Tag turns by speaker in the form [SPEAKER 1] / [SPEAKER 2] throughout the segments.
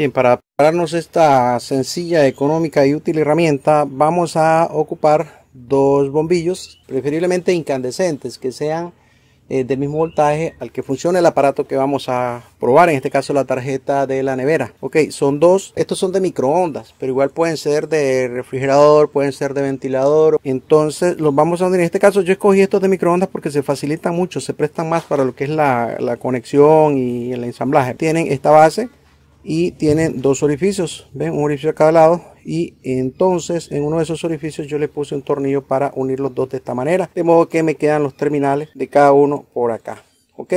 [SPEAKER 1] Bien, para prepararnos esta sencilla, económica y útil herramienta, vamos a ocupar dos bombillos, preferiblemente incandescentes, que sean eh, del mismo voltaje al que funcione el aparato que vamos a probar, en este caso la tarjeta de la nevera. Ok, son dos, estos son de microondas, pero igual pueden ser de refrigerador, pueden ser de ventilador. Entonces los vamos a unir. En este caso yo escogí estos de microondas porque se facilitan mucho, se prestan más para lo que es la conexión y el ensamblaje. Tienen esta base y tienen dos orificios, ven, un orificio a cada lado y entonces en uno de esos orificios yo le puse un tornillo para unir los dos de esta manera, de modo que me quedan los terminales de cada uno por acá, ok,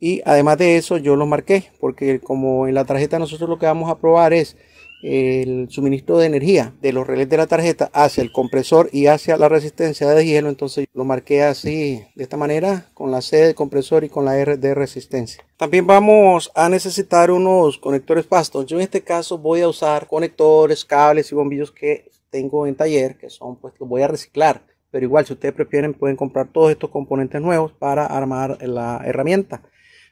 [SPEAKER 1] y además de eso yo los marqué porque como en la tarjeta nosotros lo que vamos a probar es el suministro de energía de los relés de la tarjeta hacia el compresor y hacia la resistencia de hielo entonces lo marqué así de esta manera con la C de compresor y con la R de resistencia también vamos a necesitar unos conectores pastos yo en este caso voy a usar conectores cables y bombillos que tengo en taller que son pues los voy a reciclar pero igual si ustedes prefieren pueden comprar todos estos componentes nuevos para armar la herramienta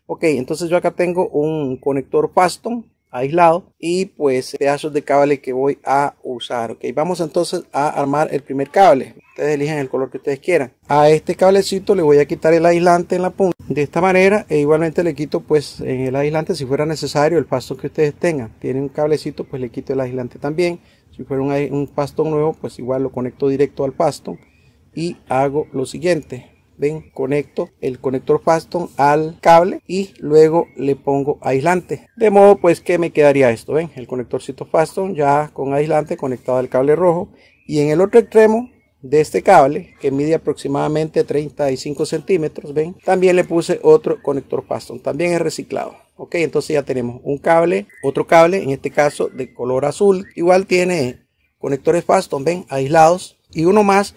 [SPEAKER 1] ok entonces yo acá tengo un conector Paston aislado y pues pedazos de cable que voy a usar ok vamos entonces a armar el primer cable ustedes eligen el color que ustedes quieran a este cablecito le voy a quitar el aislante en la punta de esta manera e igualmente le quito pues en el aislante si fuera necesario el pasto que ustedes tengan tiene un cablecito pues le quito el aislante también si fuera un, un pasto nuevo pues igual lo conecto directo al pasto y hago lo siguiente ven conecto el conector Faston al cable y luego le pongo aislante de modo pues que me quedaría esto ven el conectorcito Faston ya con aislante conectado al cable rojo y en el otro extremo de este cable que mide aproximadamente 35 centímetros ven también le puse otro conector Faston también es reciclado ok entonces ya tenemos un cable otro cable en este caso de color azul igual tiene conectores Faston ven aislados y uno más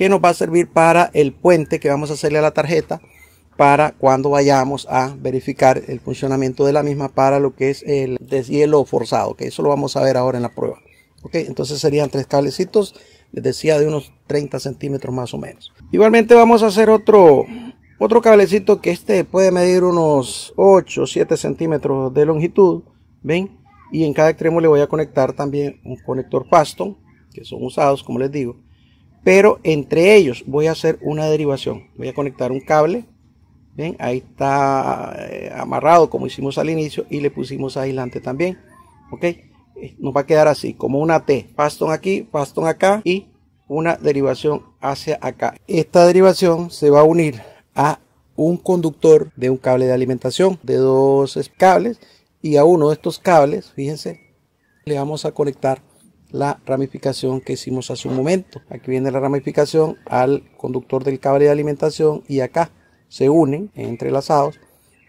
[SPEAKER 1] que nos va a servir para el puente que vamos a hacerle a la tarjeta para cuando vayamos a verificar el funcionamiento de la misma para lo que es el deshielo forzado, que eso lo vamos a ver ahora en la prueba. Entonces serían tres cablecitos, les decía de unos 30 centímetros más o menos. Igualmente vamos a hacer otro, otro cablecito que este puede medir unos 8 o 7 centímetros de longitud, ¿ven? Y en cada extremo le voy a conectar también un conector faston. que son usados, como les digo pero entre ellos voy a hacer una derivación. Voy a conectar un cable, bien, ahí está eh, amarrado como hicimos al inicio y le pusimos aislante también, ok. Eh, nos va a quedar así, como una T, pastón aquí, pastón acá y una derivación hacia acá. Esta derivación se va a unir a un conductor de un cable de alimentación de dos cables y a uno de estos cables, fíjense, le vamos a conectar la ramificación que hicimos hace un momento. Aquí viene la ramificación al conductor del cable de alimentación y acá se unen entrelazados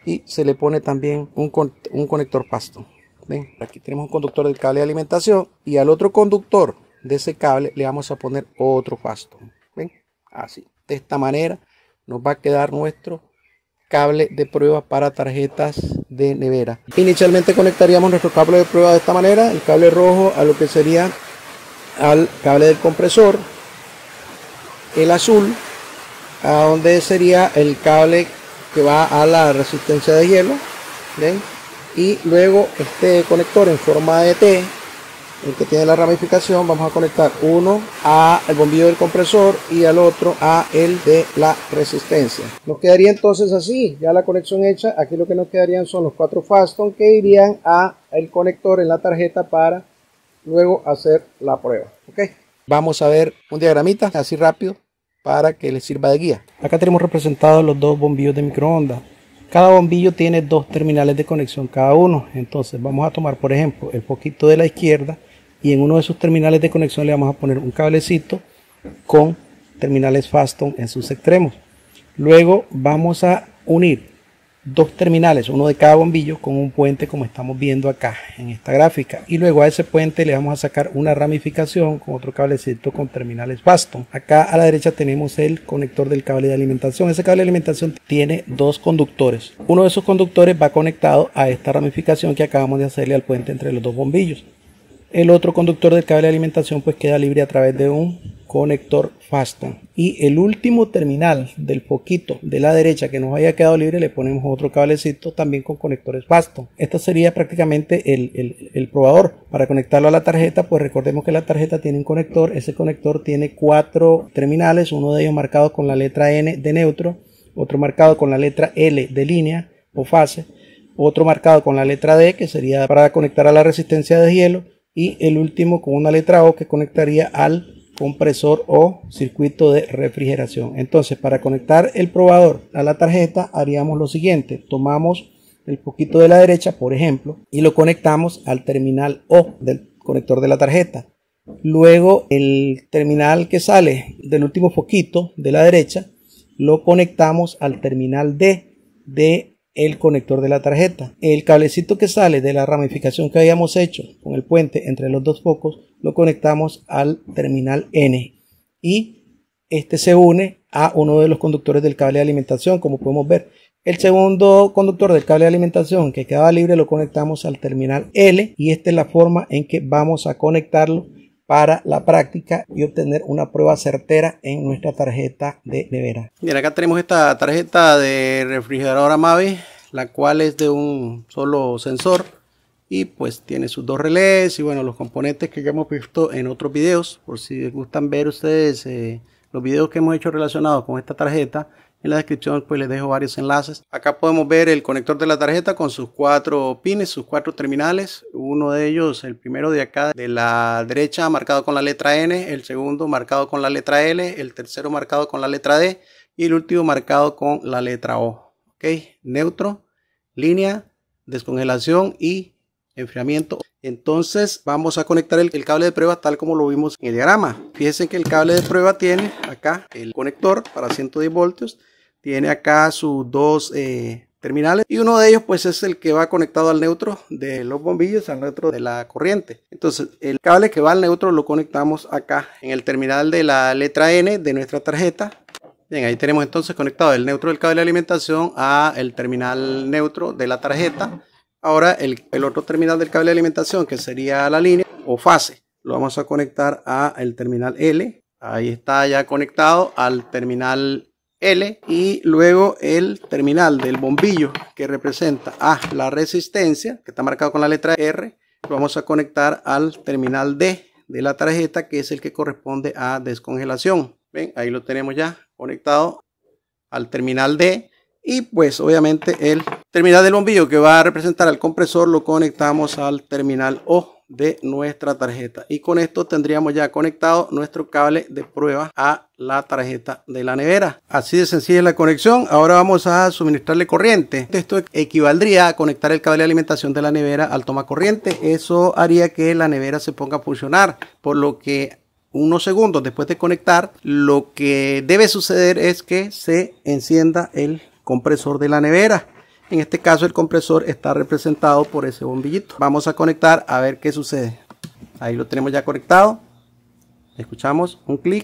[SPEAKER 1] y se le pone también un, conector pasto. ¿Ven? Aquí tenemos un conductor del cable de alimentación y al otro conductor de ese cable le vamos a poner otro pasto. ¿Ven? Así. De esta manera nos va a quedar nuestro cable de prueba para tarjetas de nevera. Inicialmente conectaríamos nuestro cable de prueba de esta manera, el cable rojo a lo que sería al cable del compresor, el azul a donde sería el cable que va a la resistencia de hielo, y luego este conector en forma de T el que tiene la ramificación vamos a conectar uno a el bombillo del compresor y al otro a el de la resistencia nos quedaría entonces así ya la conexión hecha aquí lo que nos quedarían son los cuatro faston que irían a el conector en la tarjeta para luego hacer la prueba ok vamos a ver un diagramita así rápido para que les sirva de guía acá tenemos representados los dos bombillos de microondas cada bombillo tiene dos terminales de conexión cada uno entonces vamos a tomar por ejemplo el poquito de la izquierda y en uno de sus terminales de conexión le vamos a poner un cablecito con terminales Faston en sus extremos. Luego vamos a unir dos terminales, uno de cada bombillo con un puente como estamos viendo acá en esta gráfica. Y luego a ese puente le vamos a sacar una ramificación con otro cablecito con terminales Faston. Acá a la derecha tenemos el conector del cable de alimentación. Ese cable de alimentación tiene dos conductores. Uno de esos conductores va conectado a esta ramificación que acabamos de hacerle al puente entre los dos bombillos. El otro conductor del cable de alimentación pues queda libre a través de un conector FASTA. Y el último terminal del poquito de la derecha que nos haya quedado libre le ponemos otro cablecito también con conectores FASTA. Esto sería prácticamente el, el probador. Para conectarlo a la tarjeta pues recordemos que la tarjeta tiene un conector. Ese conector tiene cuatro terminales, uno de ellos marcado con la letra N de neutro, otro marcado con la letra L de línea o fase, otro marcado con la letra D que sería para conectar a la resistencia de hielo y el último con una letra O que conectaría al compresor o circuito de refrigeración. Entonces, para conectar el probador a la tarjeta haríamos lo siguiente, tomamos el poquito de la derecha, por ejemplo, y lo conectamos al terminal O del conector de la tarjeta. Luego el terminal que sale del último poquito de la derecha lo conectamos al terminal D de el conector de la tarjeta. El cablecito que sale de la ramificación que habíamos hecho con el puente entre los dos focos lo conectamos al terminal N y este se une a uno de los conductores del cable de alimentación como podemos ver. El segundo conductor del cable de alimentación que quedaba libre lo conectamos al terminal L y esta es la forma en que vamos a conectarlo para la práctica y obtener una prueba certera en nuestra tarjeta de nevera. Bien, acá tenemos esta tarjeta de refrigerador Amave, la cual es de un solo sensor y pues tiene sus dos relés y bueno, los componentes que ya hemos visto en otros videos, por si les gustan ver ustedes eh, los videos que hemos hecho relacionados con esta tarjeta en la descripción pues les dejo varios enlaces. Acá podemos ver el conector de la tarjeta con sus cuatro pines, sus cuatro terminales. Uno de ellos, el primero de acá de la derecha marcado con la letra N, el segundo marcado con la letra L, el tercero marcado con la letra D y el último marcado con la letra O. Ok, neutro, línea, descongelación y enfriamiento. Entonces vamos a conectar el, el, cable de prueba tal como lo vimos en el diagrama. Fíjense que el cable de prueba tiene acá el conector para 110 voltios tiene acá sus dos eh, terminales y uno de ellos pues es el que va conectado al neutro de los bombillos al neutro de la corriente entonces el cable que va al neutro lo conectamos acá en el terminal de la letra N de nuestra tarjeta bien ahí tenemos entonces conectado el neutro del cable de alimentación a el terminal neutro de la tarjeta ahora el, el otro terminal del cable de alimentación que sería la línea o fase lo vamos a conectar a el terminal L ahí está ya conectado al terminal L y luego el terminal del bombillo que representa A, la resistencia, que está marcado con la letra R, lo vamos a conectar al terminal D de la tarjeta que es el que corresponde a descongelación. Ven, ahí lo tenemos ya conectado al terminal D y pues obviamente el terminal del bombillo que va a representar al compresor lo conectamos al terminal O de nuestra tarjeta y con esto tendríamos ya conectado nuestro cable de prueba a la tarjeta de la nevera así de sencilla es la conexión ahora vamos a suministrarle corriente esto equivaldría a conectar el cable de alimentación de la nevera al toma corriente eso haría que la nevera se ponga a funcionar por lo que unos segundos después de conectar lo que debe suceder es que se encienda el compresor de la nevera en este caso el compresor está representado por ese bombillito. Vamos a conectar a ver qué sucede. Ahí lo tenemos ya conectado. Escuchamos un clic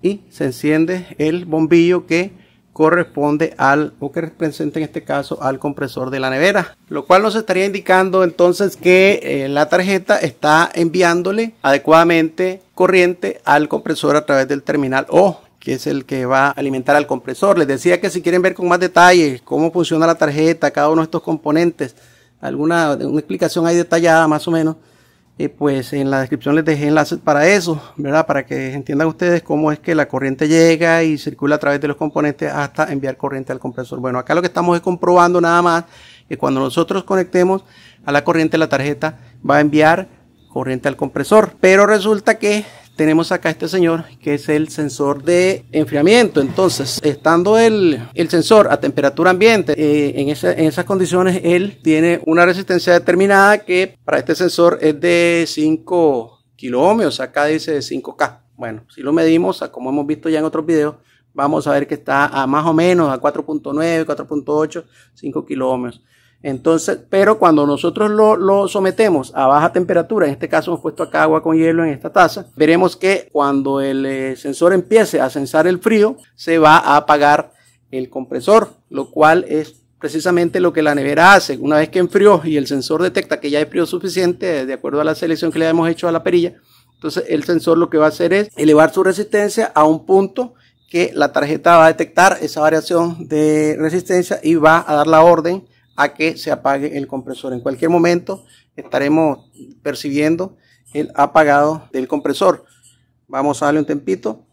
[SPEAKER 1] y se enciende el bombillo que corresponde al o que representa en este caso al compresor de la nevera lo cual nos estaría indicando entonces que eh, la tarjeta está enviándole adecuadamente corriente al compresor a través del terminal O que es el que va a alimentar al compresor. Les decía que si quieren ver con más detalles cómo funciona la tarjeta, cada uno de estos componentes, alguna explicación ahí detallada más o menos, eh, pues en la descripción les dejé enlaces para eso, ¿verdad? Para que entiendan ustedes cómo es que la corriente llega y circula a través de los componentes hasta enviar corriente al compresor. Bueno, acá lo que estamos es comprobando nada más que cuando nosotros conectemos a la corriente la tarjeta va a enviar corriente al compresor, pero resulta que tenemos acá este señor que es el sensor de enfriamiento. Entonces, estando el, sensor a temperatura ambiente, eh, en, esas condiciones él tiene una resistencia determinada que para este sensor es de 5 kilómetros, acá dice de 5K. Bueno, si lo medimos, como hemos visto ya en otros videos, vamos a ver que está a más o menos a 4.9, 4.8, 5 kilómetros. Entonces, pero cuando nosotros lo, sometemos a baja temperatura, en este caso hemos puesto acá agua con hielo en esta taza, veremos que cuando el eh, sensor empiece a sensar el frío, se va a apagar el compresor, lo cual es precisamente lo que la nevera hace. Una vez que enfrió y el sensor detecta que ya hay frío suficiente, eh, de acuerdo a la selección que le hemos hecho a la perilla, entonces el sensor lo que va a hacer es elevar su resistencia a un punto que la tarjeta va a detectar esa variación de resistencia y va a dar la orden a que se apague el compresor. En cualquier momento estaremos percibiendo el apagado del compresor. Vamos a darle un tempito.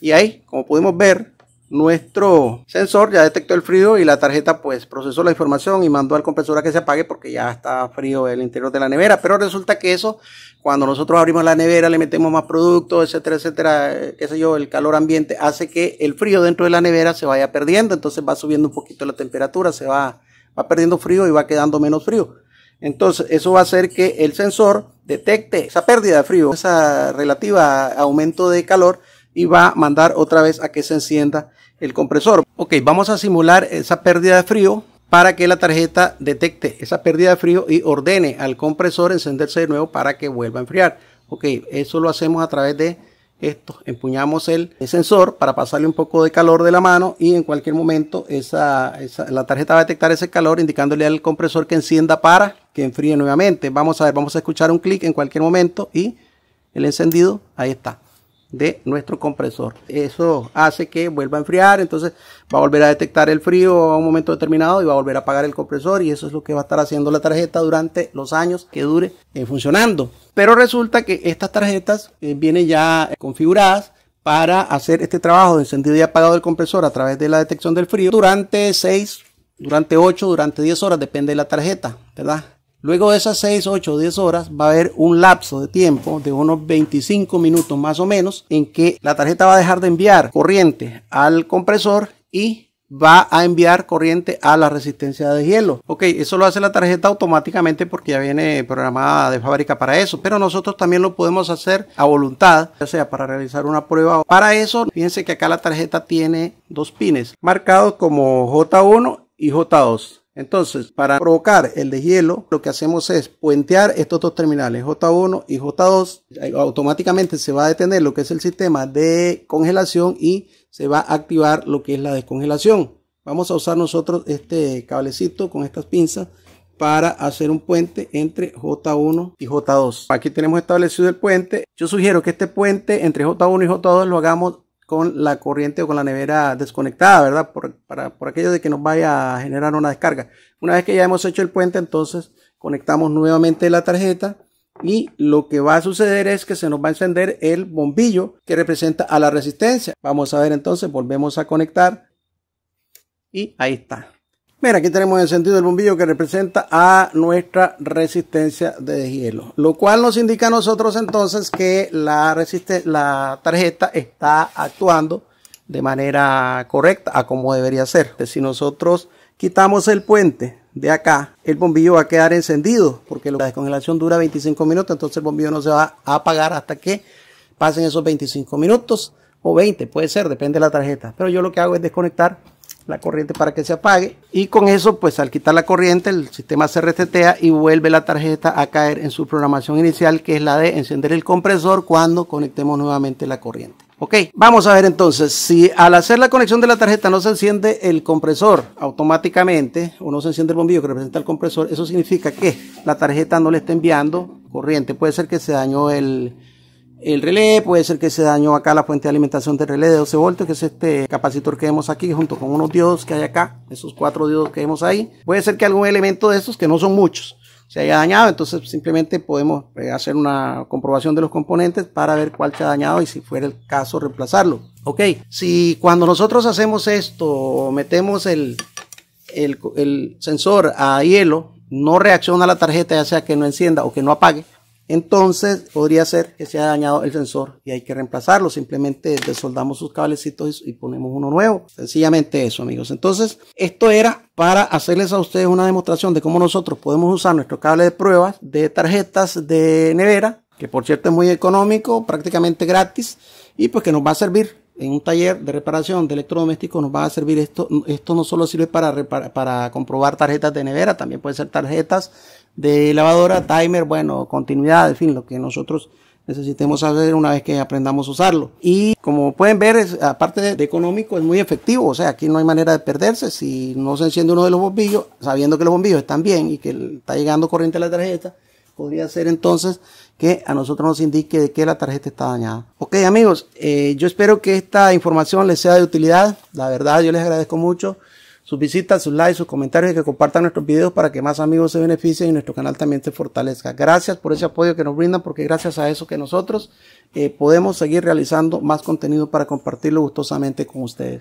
[SPEAKER 1] Y ahí, como podemos ver, nuestro sensor ya detectó el frío y la tarjeta pues procesó la información y mandó al compresor a que se apague porque ya está frío el interior de la nevera. Pero resulta que eso, cuando nosotros abrimos la nevera, le metemos más productos, etcétera, etcétera, eh, qué sé yo, el calor ambiente hace que el frío dentro de la nevera se vaya perdiendo, entonces va subiendo un poquito la temperatura, se va, va perdiendo frío y va quedando menos frío. Entonces, eso va a hacer que el sensor detecte esa pérdida de frío, esa relativa aumento de calor y va a mandar otra vez a que se encienda el compresor. Ok, vamos a simular esa pérdida de frío para que la tarjeta detecte esa pérdida de frío y ordene al compresor encenderse de nuevo para que vuelva a enfriar. Ok, eso lo hacemos a través de esto. Empuñamos el sensor para pasarle un poco de calor de la mano y en cualquier momento esa, la tarjeta va a detectar ese calor indicándole al compresor que encienda para que enfríe nuevamente. Vamos a ver, vamos a escuchar un clic en cualquier momento y el encendido, ahí está de nuestro compresor. Eso hace que vuelva a enfriar, entonces va a volver a detectar el frío a un momento determinado y va a volver a apagar el compresor y eso es lo que va a estar haciendo la tarjeta durante los años que dure eh, funcionando. Pero resulta que estas tarjetas eh, vienen ya eh, configuradas para hacer este trabajo de encendido y apagado del compresor a través de la detección del frío durante 6, durante 8, durante 10 horas, depende de la tarjeta, ¿verdad? Luego de esas 6, 8, 10 horas va a haber un lapso de tiempo de unos 25 minutos más o menos en que la tarjeta va a dejar de enviar corriente al compresor y va a enviar corriente a la resistencia de hielo. Ok, eso lo hace la tarjeta automáticamente porque ya viene programada de fábrica para eso, pero nosotros también lo podemos hacer a voluntad, ya sea para realizar una prueba. Para eso, fíjense que acá la tarjeta tiene dos pines marcados como J1 y J2. Entonces, para provocar el deshielo, lo que hacemos es puentear estos dos terminales, J1 y J2. Automáticamente se va a detener lo que es el sistema de congelación y se va a activar lo que es la descongelación. Vamos a usar nosotros este cablecito con estas pinzas para hacer un puente entre J1 y J2. Aquí tenemos establecido el puente. Yo sugiero que este puente entre J1 y J2 lo hagamos con la corriente o con la nevera desconectada, ¿verdad? Por, para, aquello de que nos vaya a generar una descarga. Una vez que ya hemos hecho el puente, entonces conectamos nuevamente la tarjeta y lo que va a suceder es que se nos va a encender el bombillo que representa a la resistencia. Vamos a ver entonces, volvemos a conectar y ahí está. Mira, aquí tenemos encendido el bombillo que representa a nuestra resistencia de hielo, lo cual nos indica a nosotros entonces que la, la tarjeta está actuando de manera correcta, a como debería ser. Si nosotros quitamos el puente de acá, el bombillo va a quedar encendido, porque la descongelación dura 25 minutos, entonces el bombillo no se va a apagar hasta que pasen esos 25 minutos o 20, puede ser, depende de la tarjeta. Pero yo lo que hago es desconectar la corriente para que se apague y con eso pues al quitar la corriente el sistema se resetea y vuelve la tarjeta a caer en su programación inicial que es la de encender el compresor cuando conectemos nuevamente la corriente. Ok, vamos a ver entonces, si al hacer la conexión de la tarjeta no se enciende el compresor automáticamente o no se enciende el bombillo que representa el compresor, eso significa que la tarjeta no le está enviando corriente, puede ser que se dañó el, el relé puede ser que se dañó acá la fuente de alimentación del relé de 12 voltios, que es este capacitor que vemos aquí, junto con unos diodos que hay acá, esos cuatro diodos que vemos ahí. Puede ser que algún elemento de estos, que no son muchos, se haya dañado, entonces simplemente podemos eh, hacer una comprobación de los componentes para ver cuál se ha dañado y si fuera el caso reemplazarlo. Ok, si cuando nosotros hacemos esto, metemos el, el sensor a hielo, no reacciona la tarjeta, ya sea que no encienda o que no apague, entonces podría ser que se haya dañado el sensor y hay que reemplazarlo. Simplemente desoldamos sus cablecitos y ponemos uno nuevo. Sencillamente eso, amigos. Entonces, esto era para hacerles a ustedes una demostración de cómo nosotros podemos usar nuestro cable de pruebas de tarjetas de nevera, que por cierto es muy económico, prácticamente gratis, y pues que nos va a servir en un taller de reparación de electrodomésticos nos va a servir esto. Esto no solo sirve para, para comprobar tarjetas de nevera, también puede ser tarjetas de lavadora, timer, bueno, continuidad, en fin, lo que nosotros necesitemos hacer una vez que aprendamos a usarlo. Y como pueden ver, aparte de, de, económico, es muy efectivo. O sea, aquí no hay manera de perderse. Si no se enciende uno de los bombillos, sabiendo que los bombillos están bien y que está llegando corriente a la tarjeta, podría ser entonces que a nosotros nos indique de que la tarjeta está dañada. Ok amigos, eh, yo espero que esta información les sea de utilidad. La verdad yo les agradezco mucho sus visitas, sus likes, sus comentarios y que compartan nuestros videos para que más amigos se beneficien y nuestro canal también se fortalezca. Gracias por ese apoyo que nos brindan porque gracias a eso que nosotros eh, podemos seguir realizando más contenido para compartirlo gustosamente con ustedes.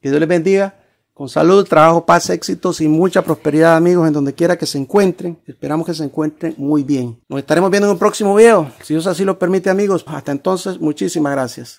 [SPEAKER 1] Que Dios les bendiga. Con salud, trabajo, paz, éxitos y mucha prosperidad, amigos, en donde quiera que se encuentren. Esperamos que se encuentren muy bien. Nos estaremos viendo en un próximo video. Si Dios así lo permite, amigos. Hasta entonces, muchísimas gracias.